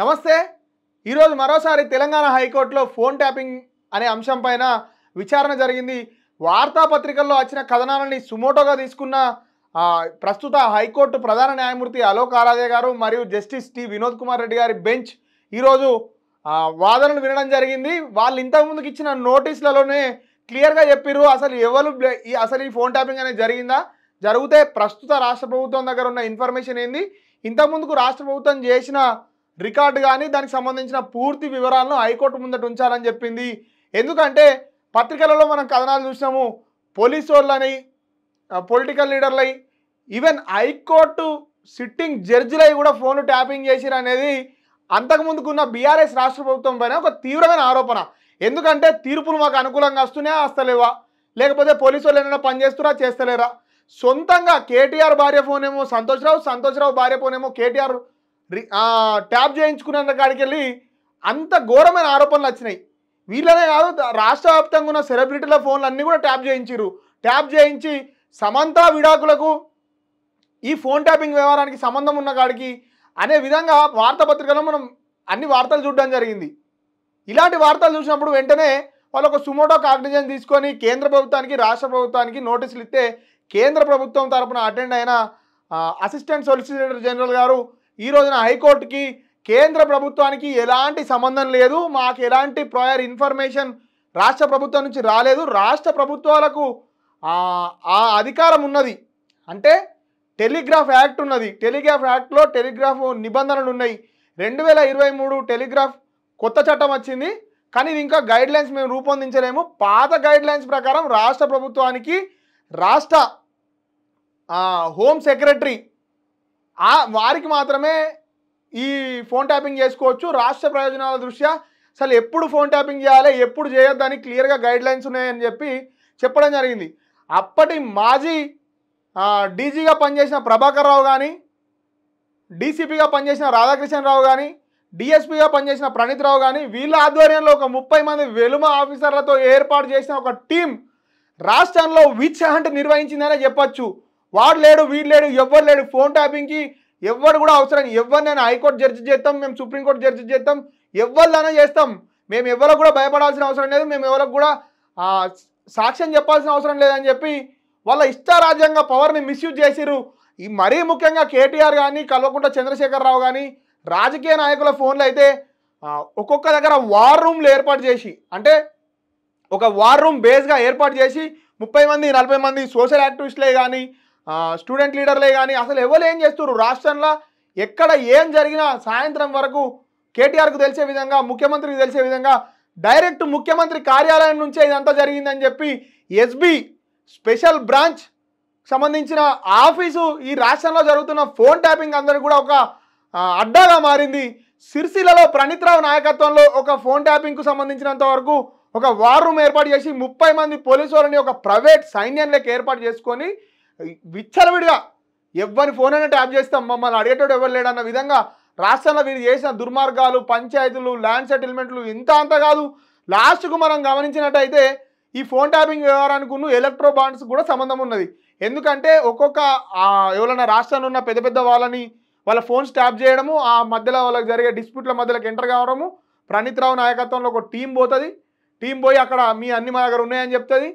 నమస్తే ఈరోజు మరోసారి తెలంగాణ హైకోర్టులో ఫోన్ ట్యాపింగ్ అనే అంశం పైన విచారణ జరిగింది వార్తాపత్రికల్లో వచ్చిన కథనాలని సుమోటోగా తీసుకున్న ప్రస్తుత హైకోర్టు ప్రధాన న్యాయమూర్తి అలోక్ ఆరాధ్య గారు మరియు జస్టిస్ టి వినోద్ కుమార్ రెడ్డి గారి బెంచ్ ఈరోజు వాదనలు వినడం జరిగింది వాళ్ళు ఇంతకుముందుకు ఇచ్చిన నోటీసులలోనే క్లియర్గా చెప్పారు అసలు ఎవరు అసలు ఈ ఫోన్ ట్యాపింగ్ అనేది జరిగిందా జరిగితే ప్రస్తుత రాష్ట్ర ప్రభుత్వం దగ్గర ఉన్న ఇన్ఫర్మేషన్ ఏంది ఇంతకుముందుకు రాష్ట్ర ప్రభుత్వం చేసిన రికార్డు కానీ దానికి సంబంధించిన పూర్తి వివరాలను హైకోర్టు ముందట ఉంచాలని చెప్పింది ఎందుకంటే పత్రికలలో మనం కథనాలు చూసినాము పోలీసు వాళ్ళని పొలిటికల్ లీడర్లై ఈవెన్ హైకోర్టు సిట్టింగ్ జడ్జిలై కూడా ఫోన్లు ట్యాపింగ్ చేసిరు అనేది అంతకుముందుకున్న బీఆర్ఎస్ రాష్ట్ర ప్రభుత్వం పైన ఒక తీవ్రమైన ఆరోపణ ఎందుకంటే తీర్పులు మాకు అనుకూలంగా వస్తున్నాయా వస్తలేవా లేకపోతే పోలీసు వాళ్ళు ఏమైనా పనిచేస్తురా చేస్తలేరా సొంతంగా కేటీఆర్ భార్య ఫోన్ ఫోనేమో సంతోష్రావు సంతోష్రావు భార్య ఫోన్ ఏమో కేటీఆర్ ట్యాప్ చేయించుకున్న కాడికి వెళ్ళి అంత ఘోరమైన ఆరోపణలు వచ్చినాయి వీళ్ళనే కాదు రాష్ట్ర వ్యాప్తంగా ఉన్న సెలబ్రిటీల ఫోన్లు అన్నీ కూడా ట్యాప్ చేయించారు ట్యాప్ చేయించి సమంత విడాకులకు ఈ ఫోన్ ట్యాపింగ్ వ్యవహారానికి సంబంధం ఉన్న కాడికి అనే విధంగా వార్తాపత్రికలో మనం అన్ని వార్తలు చూడడం జరిగింది ఇలాంటి వార్తలు చూసినప్పుడు వెంటనే వాళ్ళు ఒక సుమోటో కాగ్నిజన్ తీసుకొని కేంద్ర ప్రభుత్వానికి రాష్ట్ర ప్రభుత్వానికి నోటీసులు ఇస్తే కేంద్ర ప్రభుత్వం తరపున అటెండ్ అయిన అసిస్టెంట్ సొలిసిటర్ జనరల్ గారు ఈ రోజున హైకోర్టుకి కేంద్ర ప్రభుత్వానికి ఎలాంటి సంబంధం లేదు మాకు ఎలాంటి ప్రయర్ ఇన్ఫర్మేషన్ రాష్ట్ర ప్రభుత్వం నుంచి రాలేదు రాష్ట్ర ప్రభుత్వాలకు ఆ అధికారం ఉన్నది అంటే టెలిగ్రాఫ్ యాక్ట్ ఉన్నది టెలిగ్రాఫ్ యాక్ట్లో టెలిగ్రాఫ్ నిబంధనలు ఉన్నాయి రెండు వేల ఇరవై మూడు టెలిగ్రాఫ్ కొత్త చట్టం వచ్చింది కానీ ఇది ఇంకా గైడ్ లైన్స్ మేము రూపొందించలేము పాత గైడ్ లైన్స్ ప్రకారం రాష్ట్ర ప్రభుత్వానికి రాష్ట్ర హోమ్ సెక్రటరీ ఆ వారికి మాత్రమే ఈ ఫోన్ ట్యాపింగ్ చేసుకోవచ్చు రాష్ట్ర ప్రయోజనాల దృష్ట్యా అసలు ఎప్పుడు ఫోన్ ట్యాపింగ్ చేయాలి ఎప్పుడు చేయొద్దని క్లియర్గా గైడ్ లైన్స్ ఉన్నాయని చెప్పి చెప్పడం జరిగింది అప్పటి మాజీ డీజీగా పనిచేసిన ప్రభాకర్ రావు కానీ డీసీపీగా పనిచేసిన రాధాకృష్ణరావు కానీ డిఎస్పీగా పనిచేసిన ప్రణీత్ రావు కానీ వీళ్ళ ఆధ్వర్యంలో ఒక ముప్పై మంది వెలుమ ఆఫీసర్లతో ఏర్పాటు చేసిన ఒక టీం రాష్ట్రంలో విచ్ హంట్ నిర్వహించిందనే చెప్పచ్చు వాడు లేడు వీడు లేడు ఎవ్వరు లేడు ఫోన్ ట్యాపింగ్కి ఎవరు కూడా అవసరం ఎవరినైనా హైకోర్టు జడ్జి చేస్తాం మేము సుప్రీంకోర్టు జడ్జి చేస్తాం ఎవరిలోనే చేస్తాం మేము ఎవరికి కూడా భయపడాల్సిన అవసరం లేదు మేము ఎవరికి కూడా సాక్ష్యం చెప్పాల్సిన అవసరం లేదని చెప్పి వాళ్ళ ఇష్టారాజ్యంగా పవర్ని మిస్యూజ్ చేసిరు ఈ మరీ ముఖ్యంగా కేటీఆర్ కానీ కల్వకుంట చంద్రశేఖరరావు కానీ రాజకీయ నాయకుల ఫోన్లు అయితే ఒక్కొక్క దగ్గర వార్ రూమ్లు ఏర్పాటు చేసి అంటే ఒక వార్ రూమ్ బేస్గా ఏర్పాటు చేసి ముప్పై మంది నలభై మంది సోషల్ యాక్టివిస్టులే కానీ స్టూడెంట్ లీడర్లే కానీ అసలు ఎవరు ఏం చేస్తారు రాష్ట్రంలో ఎక్కడ ఏం జరిగినా సాయంత్రం వరకు కేటీఆర్కు తెలిసే విధంగా ముఖ్యమంత్రికి తెలిసే విధంగా డైరెక్ట్ ముఖ్యమంత్రి కార్యాలయం నుంచే ఇదంతా జరిగిందని చెప్పి ఎస్బీ స్పెషల్ బ్రాంచ్ సంబంధించిన ఆఫీసు ఈ రాష్ట్రంలో జరుగుతున్న ఫోన్ ట్యాపింగ్ అందరూ కూడా ఒక అడ్డాగా మారింది సిరిసిలలో ప్రణీత్రావు నాయకత్వంలో ఒక ఫోన్ ట్యాపింగ్కు సంబంధించినంత వరకు ఒక వార్ రూమ్ ఏర్పాటు చేసి ముప్పై మంది పోలీసు వాళ్ళని ఒక ప్రైవేట్ సైన్యం ఏర్పాటు చేసుకొని విచ్చలవిడిగా ఎవరిని ఫోన్ అయినా ట్యాప్ చేస్తాం మమ్మల్ని అడిగేటోడు ఎవరు లేడన్న విధంగా రాష్ట్రంలో వీరు చేసిన దుర్మార్గాలు పంచాయతీలు ల్యాండ్ సెటిల్మెంట్లు ఇంత అంత కాదు లాస్ట్కు మనం గమనించినట్టయితే ఈ ఫోన్ ట్యాపింగ్ వ్యవహారానికి ఎలక్ట్రో బాండ్స్ కూడా సంబంధం ఉన్నది ఎందుకంటే ఒక్కొక్క ఎవరైనా రాష్ట్రంలో ఉన్న పెద్ద పెద్ద వాళ్ళని వాళ్ళ ఫోన్స్ ట్యాప్ చేయడము ఆ మధ్యలో వాళ్ళకి జరిగే డిస్ప్యూట్ల మధ్యలోకి ఎంటర్ కావడము ప్రణీత్ రావు నాయకత్వంలో ఒక టీం పోతుంది టీం పోయి అక్కడ మీ అన్ని మా దగ్గర ఉన్నాయని చెప్తుంది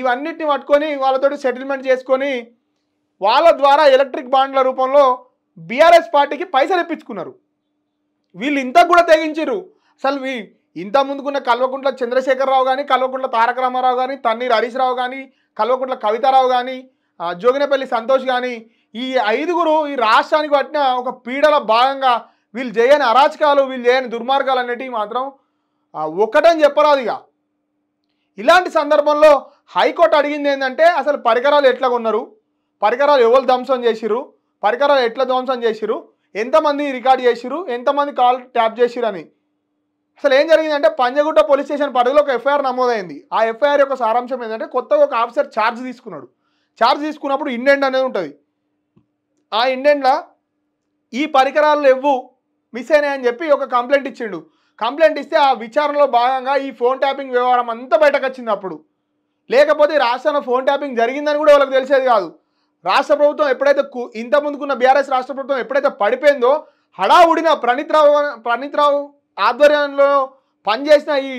ఇవన్నిటిని పట్టుకొని వాళ్ళతో సెటిల్మెంట్ చేసుకొని వాళ్ళ ద్వారా ఎలక్ట్రిక్ బాండ్ల రూపంలో బీఆర్ఎస్ పార్టీకి పైసలు ఇప్పించుకున్నారు వీళ్ళు ఇంత కూడా తెగించారు అసలు ఇంత ముందుకున్న కల్వకుంట్ల చంద్రశేఖరరావు కానీ కల్వకుంట్ల తారక రామారావు కానీ తన్నీర్ హరీష్ రావు కానీ కల్వకుంట్ల కవితారావు కానీ జోగినపల్లి సంతోష్ కానీ ఈ ఐదుగురు ఈ రాష్ట్రానికి పట్టిన ఒక పీడల భాగంగా వీళ్ళు చేయని అరాచకాలు వీళ్ళు చేయని దుర్మార్గాలు అనేటివి మాత్రం ఒకటని చెప్పరాదు ఇక ఇలాంటి సందర్భంలో హైకోర్టు అడిగింది ఏంటంటే అసలు పరికరాలు ఎట్లా కొన్నారు పరికరాలు ఎవరు ధ్వంసం చేసిరు పరికరాలు ఎట్లా ధ్వంసం చేసిరు ఎంతమంది రికార్డ్ చేసిరు ఎంతమంది కాల్ ట్యాప్ చేసిరు అని అసలు ఏం జరిగిందంటే పంజగుట్ట పోలీస్ స్టేషన్ పరిధిలో ఒక ఎఫ్ఐఆర్ నమోదైంది ఆ ఎఫ్ఐఆర్ యొక్క సారాంశం ఏంటంటే కొత్తగా ఒక ఆఫీసర్ ఛార్జ్ తీసుకున్నాడు ఛార్జ్ తీసుకున్నప్పుడు ఇండెంట్ అనేది ఉంటుంది ఆ ఇండెంట్లో ఈ పరికరాలు ఎవ్వు మిస్ అయినాయని చెప్పి ఒక కంప్లైంట్ ఇచ్చిండు కంప్లైంట్ ఇస్తే ఆ విచారణలో భాగంగా ఈ ఫోన్ ట్యాపింగ్ వ్యవహారం అంతా బయటకు వచ్చింది అప్పుడు లేకపోతే రాష్ట్రంలో ఫోన్ ట్యాపింగ్ జరిగిందని కూడా వాళ్ళకి తెలిసేది కాదు రాష్ట్ర ప్రభుత్వం ఎప్పుడైతే ఇంత ముందుకున్న బీఆర్ఎస్ రాష్ట్ర ప్రభుత్వం ఎప్పుడైతే పడిపోయిందో హడావుడిన ప్రణీత్రావు ప్రణీత్రావు ఆధ్వర్యంలో పనిచేసిన ఈ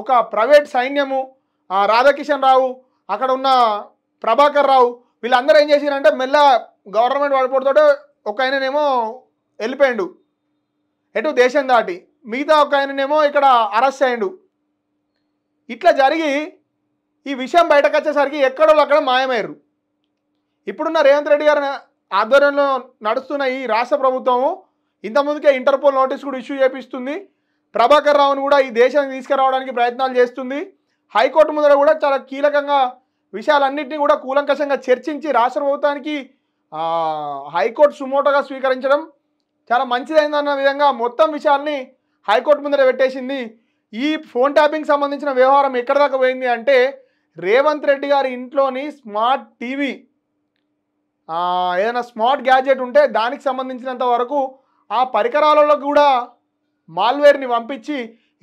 ఒక ప్రైవేట్ సైన్యము రాధాకిషన్ రావు అక్కడ ఉన్న ప్రభాకర్ రావు వీళ్ళందరూ ఏం చేసిరంటే మెల్ల గవర్నమెంట్ వాడిపోతుంటే ఒక ఆయననేమో వెళ్ళిపోయాడు ఎటు దేశం దాటి మిగతా ఒక ఆయననేమో ఇక్కడ అరెస్ట్ అయ్యిండు ఇట్లా జరిగి ఈ విషయం బయటకు వచ్చేసరికి ఎక్కడో అక్కడ మాయమయ్యారు ఇప్పుడున్న రేవంత్ రెడ్డి గారి ఆధ్వర్యంలో నడుస్తున్న ఈ రాష్ట్ర ప్రభుత్వము ఇంతకుముందుకే ఇంటర్పోల్ నోటీస్ కూడా ఇష్యూ చేపిస్తుంది ప్రభాకర్ రావును కూడా ఈ దేశానికి తీసుకురావడానికి ప్రయత్నాలు చేస్తుంది హైకోర్టు ముందర కూడా చాలా కీలకంగా విషయాలన్నింటినీ కూడా కూలంకషంగా చర్చించి రాష్ట్ర ప్రభుత్వానికి హైకోర్టు సుమోటోగా స్వీకరించడం చాలా మంచిదైందన్న విధంగా మొత్తం విషయాల్ని హైకోర్టు ముందర పెట్టేసింది ఈ ఫోన్ ట్యాపింగ్ సంబంధించిన వ్యవహారం ఎక్కడ దాకా పోయింది అంటే రేవంత్ రెడ్డి గారి ఇంట్లోని స్మార్ట్ టీవీ ఏదైనా స్మార్ట్ గ్యాజెట్ ఉంటే దానికి సంబంధించినంత వరకు ఆ పరికరాలలో కూడా మాల్వేర్ని పంపించి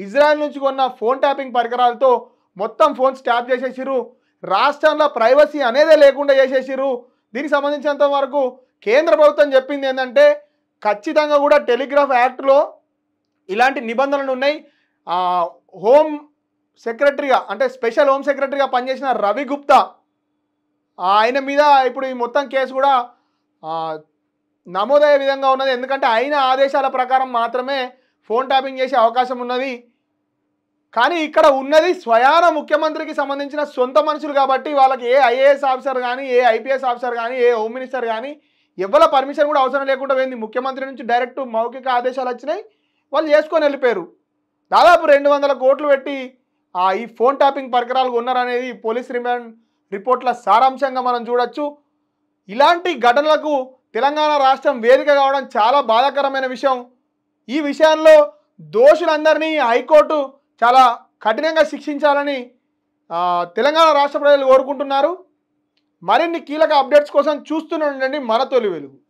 ఇజ్రాయెల్ నుంచి కొన్న ఫోన్ ట్యాపింగ్ పరికరాలతో మొత్తం ఫోన్స్ ట్యాప్ చేసేసిరు రాష్ట్రంలో ప్రైవసీ అనేదే లేకుండా చేసేసిరు దీనికి సంబంధించినంత వరకు కేంద్ర ప్రభుత్వం చెప్పింది ఏంటంటే ఖచ్చితంగా కూడా టెలిగ్రాఫ్ యాక్ట్లో ఇలాంటి నిబంధనలు ఉన్నాయి హోమ్ సెక్రటరీగా అంటే స్పెషల్ హోమ్ సెక్రటరీగా పనిచేసిన రవి గుప్తా ఆయన మీద ఇప్పుడు ఈ మొత్తం కేసు కూడా నమోదయ్యే విధంగా ఉన్నది ఎందుకంటే ఆయన ఆదేశాల ప్రకారం మాత్రమే ఫోన్ ట్యాపింగ్ చేసే అవకాశం ఉన్నది కానీ ఇక్కడ ఉన్నది స్వయాన ముఖ్యమంత్రికి సంబంధించిన సొంత మనుషులు కాబట్టి వాళ్ళకి ఏ ఐఏఎస్ ఆఫీసర్ కానీ ఏ ఐపీఎస్ ఆఫీసర్ కానీ ఏ హోమ్ మినిస్టర్ కానీ ఎవరి పర్మిషన్ కూడా అవసరం లేకుండా పోయింది ముఖ్యమంత్రి నుంచి డైరెక్ట్ మౌఖిక ఆదేశాలు వచ్చినాయి వాళ్ళు చేసుకొని వెళ్ళిపోయారు దాదాపు రెండు వందల కోట్లు పెట్టి ఈ ఫోన్ ట్యాపింగ్ పరికరాలు ఉన్నారనేది పోలీస్ రిమాండ్ రిపోర్ట్ల సారాంశంగా మనం చూడొచ్చు ఇలాంటి ఘటనలకు తెలంగాణ రాష్ట్రం వేదిక కావడం చాలా బాధాకరమైన విషయం ఈ విషయంలో దోషులందరినీ హైకోర్టు చాలా కఠినంగా శిక్షించాలని తెలంగాణ రాష్ట్ర ప్రజలు కోరుకుంటున్నారు మరిన్ని కీలక అప్డేట్స్ కోసం చూస్తూనే ఉండండి మన తొలి వెలుగు